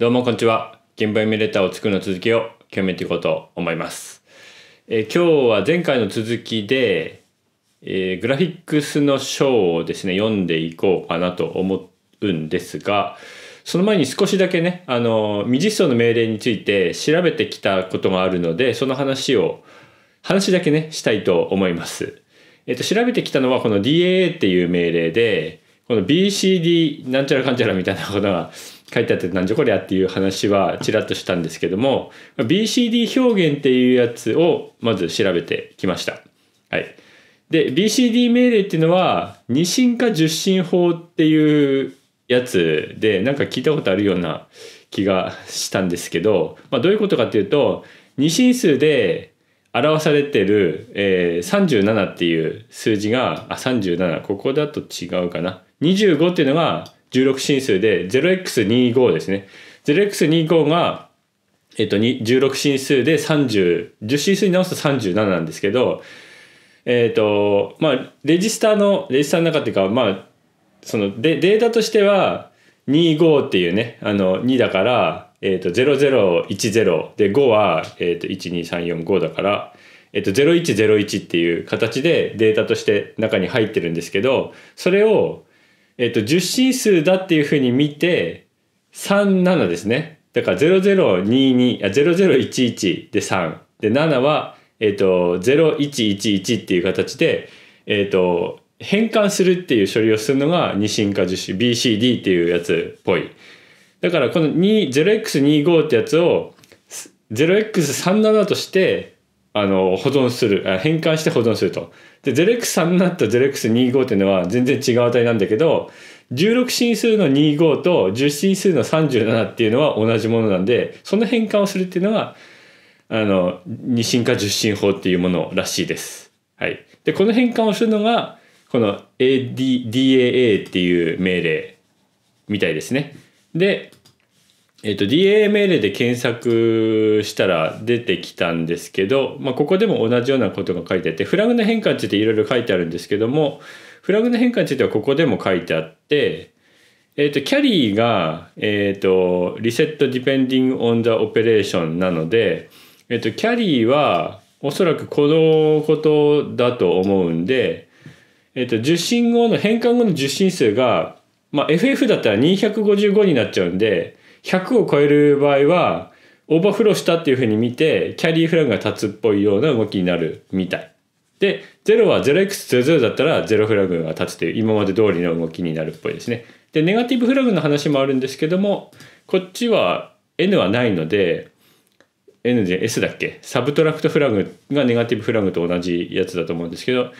どうもこんにちは。現場読みレターを作るの続きをやっていこうと思います。えー、今日は前回の続きで、えー、グラフィックスの章をですね、読んでいこうかなと思うんですが、その前に少しだけね、あの、未実装の命令について調べてきたことがあるので、その話を、話だけね、したいと思います。えっ、ー、と、調べてきたのはこの DAA っていう命令で、この BCD なんちゃらかんちゃらみたいなことが書いてあってなんじゃこりゃっていう話はちらっとしたんですけども BCD 表現っていうやつをまず調べてきました。はい、で BCD 命令っていうのは二進化十進法っていうやつでなんか聞いたことあるような気がしたんですけど、まあ、どういうことかっていうと二進数で表されてる、えー、37っていう数字があ37ここだと違うかな25っていうのが16進数で 0x25 ですね 0x25 がえっと、16進数で30、10進数に直すと37なんですけど、えっ、と、まあ、レジスターの、レジスターの中っていうか、まあ、そのデデータとしては、25っていうね、あの、2だから、えっ、ー、と、0010で、5は、えっ、ー、と、12345だから、えっ、ー、と、0101っていう形でデータとして中に入ってるんですけど、それを、えっと、受信進数だっていうふうに見て、37ですね。だから0022、あ、0011で3。で、7は、えっと、0111っていう形で、えっと、変換するっていう処理をするのが二進化樹脂 BCD っていうやつっぽい。だからこの 0x25 ってやつを 0x37 としてあの保存する変換して保存するとで ZX3 レックス x 2 5っていうのは全然違う値なんだけど16進数の25と10進数の37っていうのは同じものなんでその変換をするっていうのはあの2進化10進法っていうものらしいです。はい、でこの変換をするのがこの ADDAA っていう命令みたいですね。でえーと、DA m l で検索したら出てきたんですけど、まあ、ここでも同じようなことが書いてあってフラグの変換についていろいろ書いてあるんですけどもフラグの変換についてはここでも書いてあって、えーと、キャリーが、えーと、リセットディペンディングオンザオペレーションなので、えーと、キャリーはおそらくこのことだと思うんで、えー、と受信後の変換後の受信数が、まあ、FF だったら255になっちゃうんで100を超える場合はオーバーフローしたっていうふうに見てキャリーフラグが立つっぽいような動きになるみたい。で0は 0x00 だったら0フラグが立つという今まで通りの動きになるっぽいですね。でネガティブフラグの話もあるんですけどもこっちは n はないので N で S だっけサブトラクトフラグがネガティブフラグと同じやつだと思うんですけど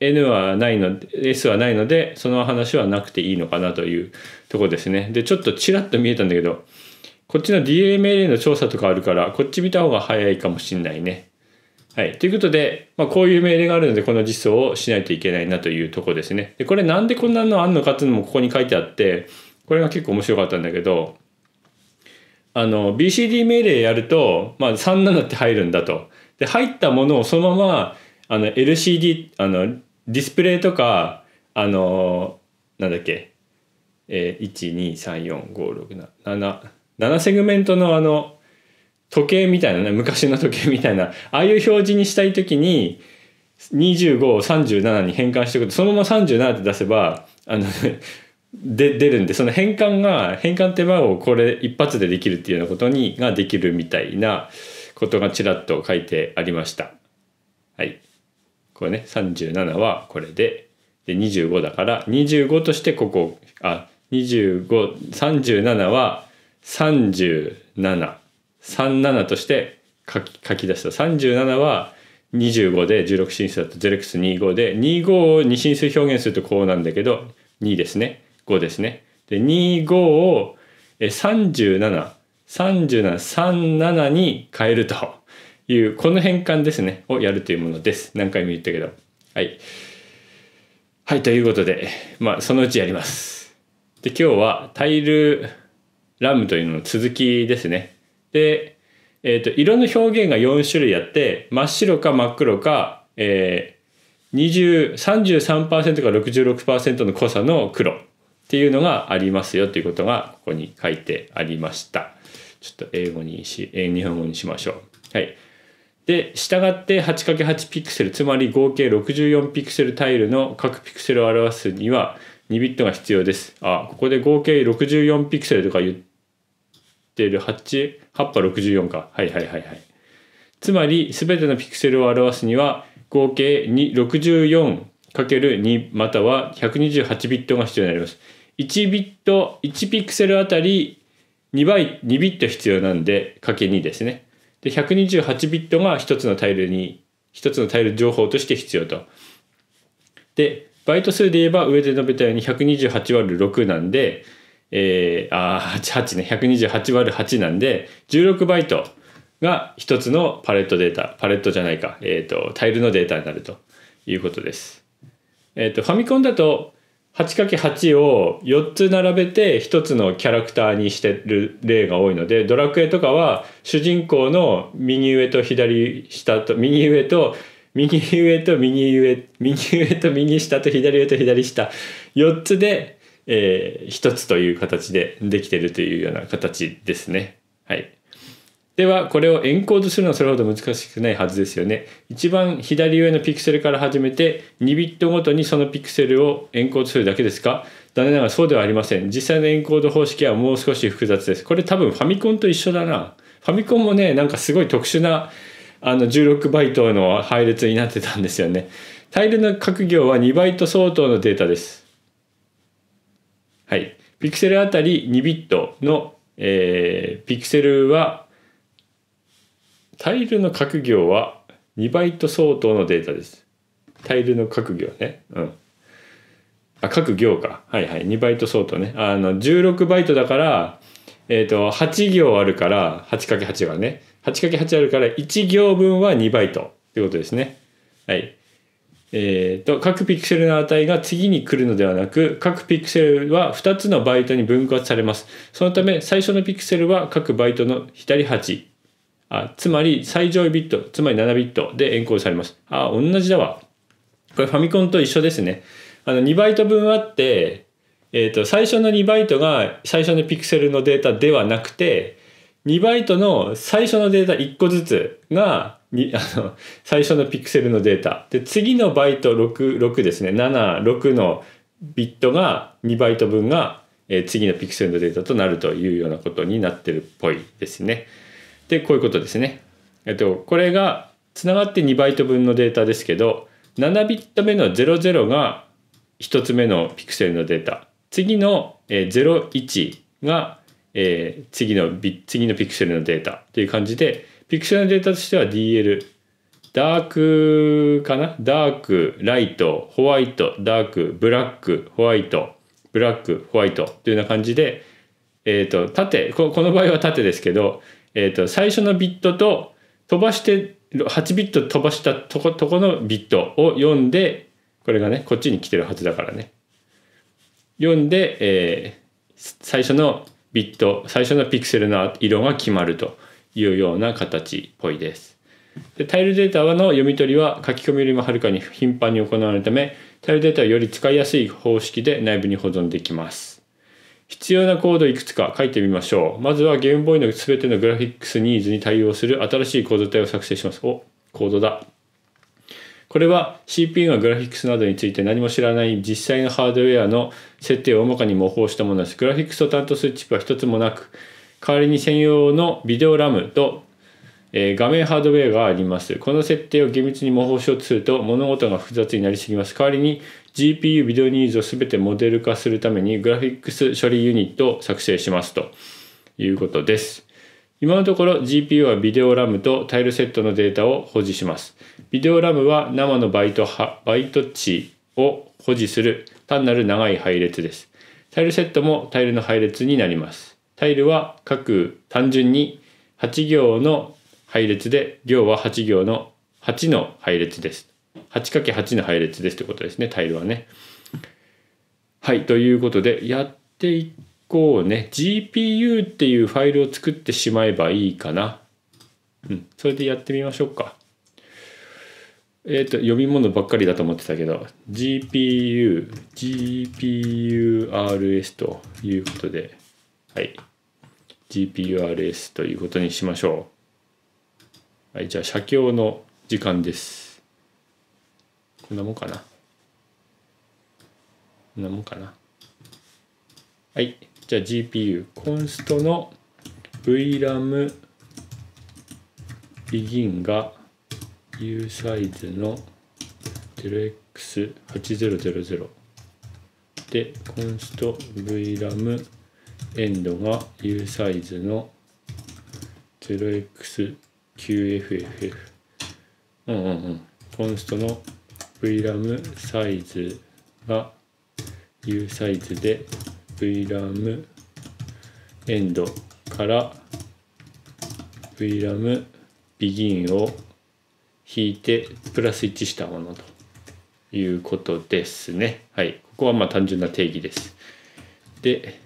N はないので S はないのでその話はなくていいのかなというとこですねでちょっとちらっと見えたんだけどこっちの DMLA の調査とかあるからこっち見た方が早いかもしんないねはい。ということで、まあ、こういう命令があるので、この実装をしないといけないなというとこですね。で、これなんでこんなのあんのかっていうのもここに書いてあって、これが結構面白かったんだけど、あの BCD 命令やると、まあ、37って入るんだと。で入ったものをそのままあの LCD あのディスプレイとかあのなんだっけ、えー、1234567セグメントのあの時計みたいなね昔の時計みたいなああいう表示にしたい時に25を37に変換しておくとそのまま37って出せばあので出るんでその変換が変換手番をこれ一発でできるっていうようなことにができるみたいなことがちらっと書いてありましたはいこれね37はこれでで25だから25としてここあ2537は3737として書き書き出した37は25で16進数だと 0x25 で25を2進数表現するとこうなんだけど2ですね。五ですね。で、2五を37、37、37に変えるという、この変換ですね、をやるというものです。何回も言ったけど。はい。はい、ということで、まあ、そのうちやります。で、今日はタイルラムというのの続きですね。で、えっ、ー、と、色の表現が4種類あって、真っ白か真っ黒か、えー、20 33%か66%の濃さの黒っていうのがありますよということがここに書いてありました。ちょっと英語にし、日本語にしましょう。はい。で、従って 8×8 ピクセル、つまり合計64ピクセルタイルの各ピクセルを表すには2ビットが必要です。あ、ここで合計64ピクセルとか言ってる8、8波64か。はいはいはいはい。つまり、すべてのピクセルを表すには合計 64×2 または128ビットが必要になります。1ビット、1ピクセルあたり2倍、2ビット必要なんで、かけ2ですね。で、128ビットが1つのタイルに、1つのタイル情報として必要と。で、バイト数で言えば上で述べたように128割る6なんで、えー、ああ、8ね、128割る8なんで、16バイトが1つのパレットデータ、パレットじゃないか、えー、と、タイルのデータになるということです。えー、と、ファミコンだと、8×8 を4つ並べて1つのキャラクターにしてる例が多いのでドラクエとかは主人公の右上と左下と右上と右上と右上右上と右下と左上と左下4つで、えー、1つという形でできてるというような形ですね。はいではこれをエンコードするのはそれほど難しくないはずですよね。一番左上のピクセルから始めて2ビットごとにそのピクセルをエンコードするだけですか残念ながらそうではありません。実際のエンコード方式はもう少し複雑です。これ多分ファミコンと一緒だな。ファミコンもね、なんかすごい特殊なあの16バイトの配列になってたんですよね。大量の各行は2バイト相当のデータです。はい。ピクセルあたり2ビットの、えー、ピクセルはタイルの各行は2バイト相当のデータです。タイルの各行ね。うん。あ、各行か。はいはい。2バイト相当ね。あの、16バイトだから、えっ、ー、と、8行あるから、8×8 がね。8×8 あるから、1行分は2バイトってことですね。はい。えっ、ー、と、各ピクセルの値が次に来るのではなく、各ピクセルは2つのバイトに分割されます。そのため、最初のピクセルは各バイトの左8。あつまり最上位ビット、つまり7ビットでエンコードされます。あ、同じだわ。これファミコンと一緒ですね。あの2バイト分あって、えっ、ー、と、最初の2バイトが最初のピクセルのデータではなくて、2バイトの最初のデータ1個ずつがにあの最初のピクセルのデータで次のバイト 6, 6ですね76のビットが2バイト分が、えー、次のピクセルのデータとなるというようなことになってるっぽいですね。でこういうことですね。えっとこれがつながって2バイト分のデータですけど7ビット目の00が1つ目のピクセルのデータ次の01が次の次のピクセルのデータという感じでピクセルのデータとしては DL ダークかなダークライトホワイトダークブラックホワイトブラックホワイトというような感じで、えー、と縦この場合は縦ですけどえーと、最初のビットと飛ばして8ビット飛ばしたとことこのビットを読んでこれがねこっちに来てるはずだからね読んで、えー、最初のビット最初のピクセルの色が決まるというような形っぽいです。でタイルデータの読み取りは書き込みよりもはるかに頻繁に行われるためタイルデータはより使いやすい方式で内部に保存できます。必要なコードいくつか書いてみましょう。まずはゲームボーイの全てのグラフィックスニーズに対応する新しいコード体を作成します。お、コードだ。これは CPU がグラフィックスなどについて何も知らない実際のハードウェアの設定を大まかに模倣したものです。グラフィックスを担当するチップは一つもなく、代わりに専用のビデオラムとえー、画面ハードウェアがあります。この設定を厳密に模倣しようとすると物事が複雑になりすぎます。代わりに GPU ビデオニーズを全てモデル化するためにグラフィックス処理ユニットを作成しますということです。今のところ GPU はビデオラムとタイルセットのデータを保持します。ビデオラムは生のバイトバイト値を保持する単なる長い配列です。タイルセットもタイルの配列になります。タイルは各単純に8行の配列で行は8行の8の配列です 8×8 の配列ですということですねタイルはねはいということでやっていこうね GPU っていうファイルを作ってしまえばいいかなうんそれでやってみましょうかえっ、ー、と読み物ばっかりだと思ってたけど GPU GPURS ということではい GPURS ということにしましょうはい、じゃあ写経の時間です。こんなもんかな。こんなもんかな。はい、じゃあ GPU、コンストの VRAM ビギンが U サイズの 0x8000 で、コンスト VRAM エンドが U サイズの 0x8000 QFFF。うんうんうん。コンストの VRAM サイズが U サイズで VRAM エンドから VRAM ビギンを引いてプラス1したものということですね。はい。ここはまあ単純な定義です。で、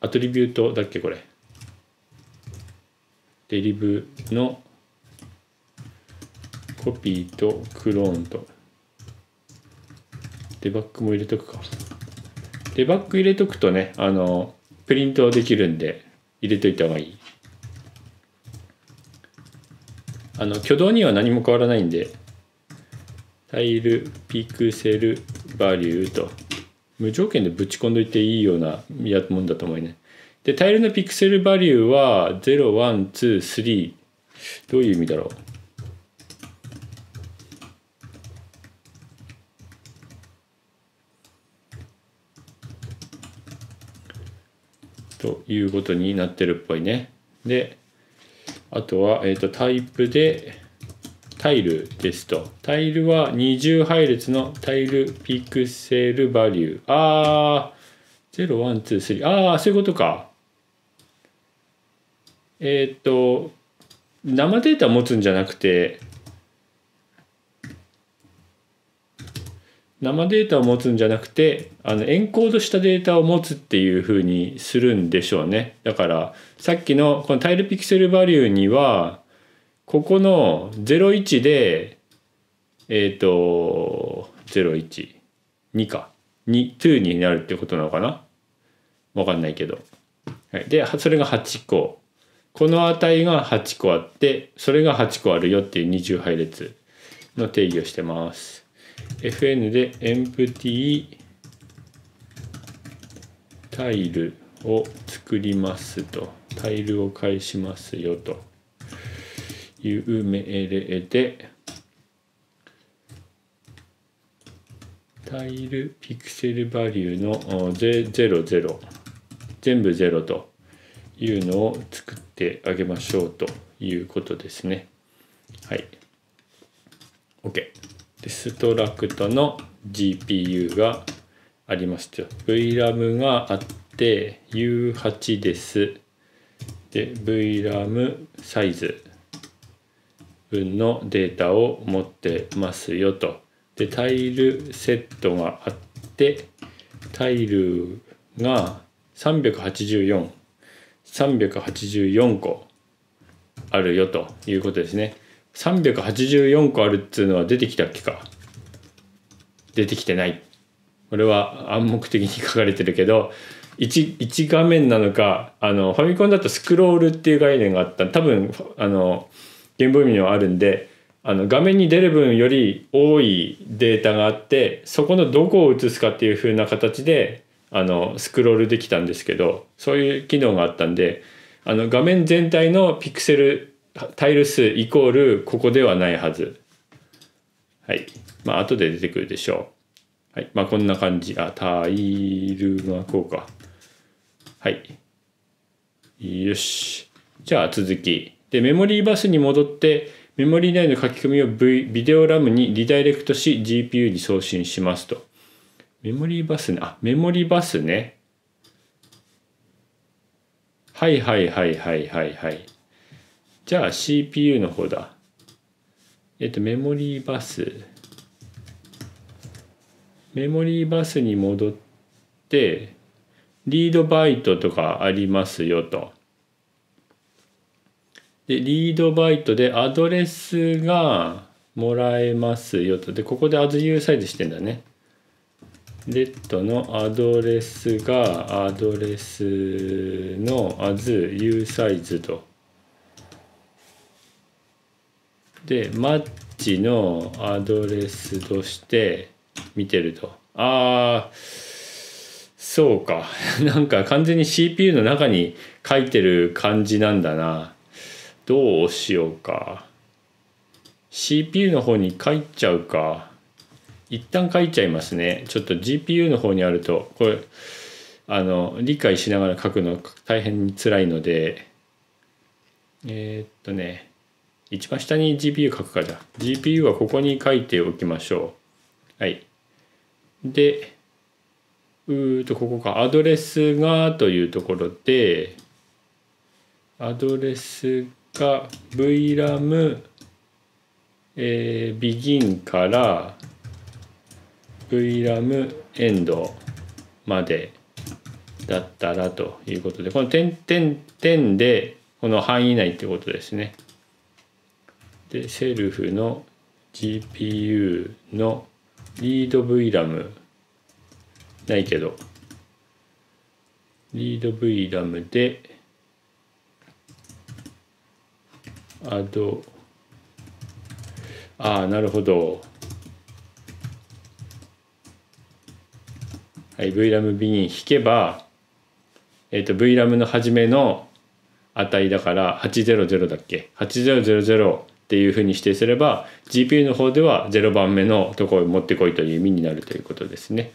アトリビュートだっけこれ。デリブのコピーとクローンとデバッグも入れとくかデバッグ入れとくとねあのプリントできるんで入れといた方がいいあの挙動には何も変わらないんでタイルピクセルバリューと無条件でぶち込んどいていいようなやもんだと思いねでタイルのピクセルバリューは0123どういう意味だろうということになってるっぽいね。で、あとは、えっ、ー、と、タイプで、タイルですと。タイルは20配列のタイルピクセルバリュー。あー、0、1、2、3。あー、そういうことか。えー、っと生データ持つんじゃなくて生データを持つんじゃなくてあのエンコードしたデータを持つっていうふうにするんでしょうねだからさっきのこのタイルピクセルバリューにはここの01でえっ、ー、と012か2 2になるってことなのかなわかんないけど、はい、でそれが8個この値が8個あってそれが8個あるよっていう20配列の定義をしてます fn で empty タイルを作りますとタイルを返しますよという命令でタイルピクセルバリューの00全部0というのを作ってあげましょうということですね。はい。OK。で、ストラクトの GPU がありますと。VRAM があって U8 です。で、VRAM サイズ分のデータを持ってますよと。で、タイルセットがあって、タイルが384。384個あるよということですね384個あるっつうのは出てきたっけか出てきてないこれは暗黙的に書かれてるけど 1, 1画面なのかあのファミコンだとスクロールっていう概念があった多分あのゲームにはあるんであの画面に出る分より多いデータがあってそこのどこを映すかっていう風な形であのスクロールできたんですけどそういう機能があったんであの画面全体のピクセルタイル数イコールここではないはずはいまあ後で出てくるでしょうはいまあこんな感じあタイルがこうかはいよしじゃあ続きでメモリーバスに戻ってメモリー内の書き込みを、v、ビデオラムにリダイレクトし GPU に送信しますとメモリーバスね。あ、メモリーバスね。はいはいはいはいはいはい。じゃあ CPU の方だ。えっと、メモリーバス。メモリーバスに戻って、リードバイトとかありますよと。で、リードバイトでアドレスがもらえますよと。で、ここで a u ユーサイズしてんだね。レッドのアドレスがアドレスの as u サイズと。で、マッチのアドレスとして見てると。あー、そうか。なんか完全に CPU の中に書いてる感じなんだな。どうしようか。CPU の方に書いちゃうか。一旦書いちゃいますねちょっと GPU の方にあるとこれあの理解しながら書くの大変に辛いのでえー、っとね一番下に GPU 書くかじゃ GPU はここに書いておきましょうはいでうーとここかアドレスがというところでアドレスが VRAM えー、begin から v イラムエンドまでだったらということでこの点点点でこの範囲内ってことですね。でセルフの GPU のリード VRAM ないけどリード VRAM でアドああなるほど v ラム b に引けば、えーと、v v ラムの初めの値だから800だっけ8000っていうふうに指定すれば GPU の方では0番目のところを持ってこいという意味になるということですね。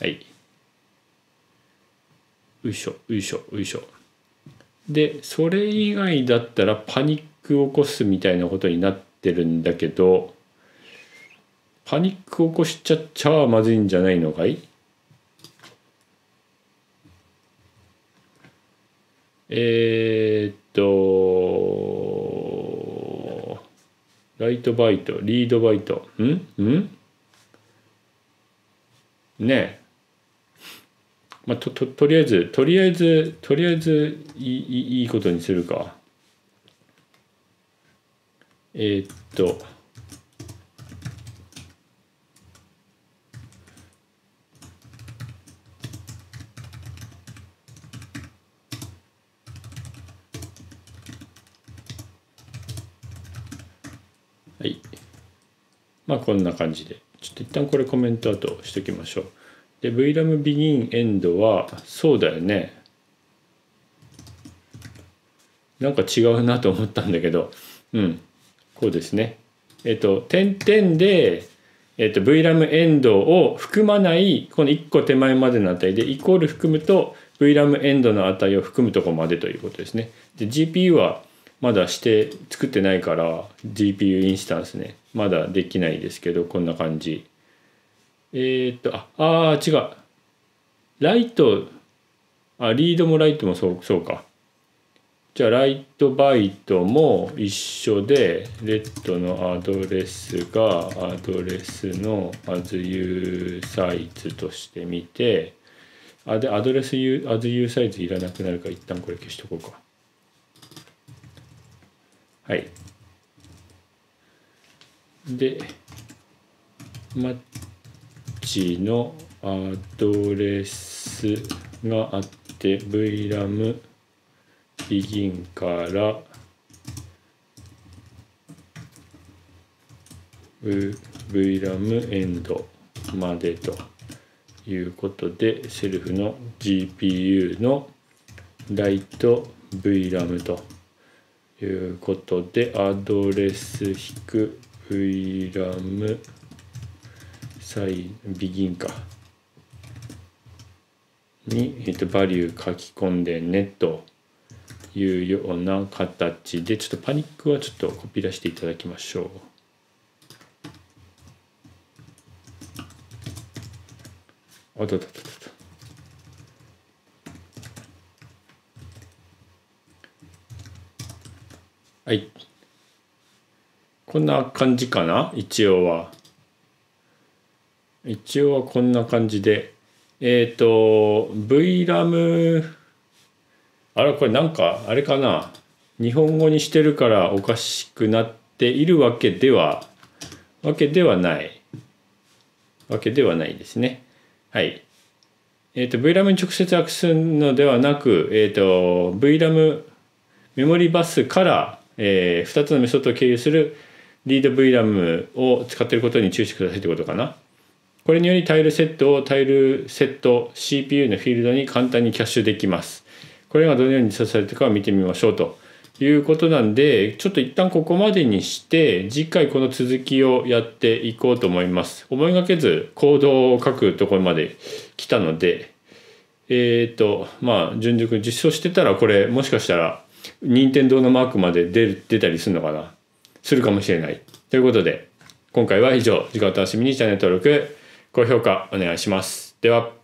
はい。ういしょういしょういしょ。でそれ以外だったらパニックを起こすみたいなことになってるんだけどパニック起こしちゃっちゃまずいんじゃないのかいえー、っと、ライトバイト、リードバイト、んんねえ。まあ、と、と、とりあえず、とりあえず、とりあえず、いい、いいことにするか。えー、っと、はい。まあこんな感じで。ちょっと一旦これコメントトしときましょう。で、v l a m begin end は、そうだよね。なんか違うなと思ったんだけど、うん。こうですね。えっと、点々で、えっと、v l a m エンドを含まないこの1個手前までの値でイコール含むと v l a m エンドの値を含むとこまでということですね。で GPU はまだして作ってないから GPU インスタンスねまだできないですけどこんな感じえー、っとああ違うライトあリードもライトもそうそうかじゃあライトバイトも一緒でレッドのアドレスがアドレスの asU サイズとしてみてあでアドレス asU サイズいらなくなるか一旦これ消しとこうかはいでマッチのアドレスがあって VRAM ビギンからブ VRAM エンドまでということでセルフの GPU のライト VRAM と。いうことでアドレス引く v ィラムサイビギンかに、えっと、バリュー書き込んでねというような形でちょっとパニックはちょっとコピー出していただきましょう。あたたったはいこんな感じかな一応は一応はこんな感じでえっ、ー、と V ラムあれこれなんかあれかな日本語にしてるからおかしくなっているわけではわけではないわけではないですねはいえっ、ー、と V ラムに直接アクセスするのではなくえっ、ー、と V ラムメモリバスからえー、2つのメソッドを経由するリード VRAM を使っていることに注意してくださいってことかな。これによりタイルセットをタイルセット CPU のフィールドに簡単にキャッシュできます。これがどのように実装されているかを見てみましょうということなんで、ちょっと一旦ここまでにして、次回この続きをやっていこうと思います。思いがけず行動を書くところまで来たので、えっ、ー、と、まあ、順熟実装してたらこれもしかしたら任天堂のマークまで出出たりするのかなするかもしれない。ということで、今回は以上。時間を楽しみにチャンネル登録、高評価お願いします。では。